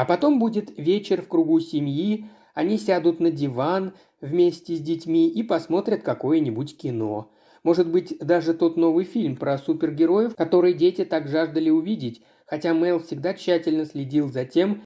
А потом будет вечер в кругу семьи, они сядут на диван вместе с детьми и посмотрят какое-нибудь кино. Может быть, даже тот новый фильм про супергероев, который дети так жаждали увидеть, хотя Мэл всегда тщательно следил за тем,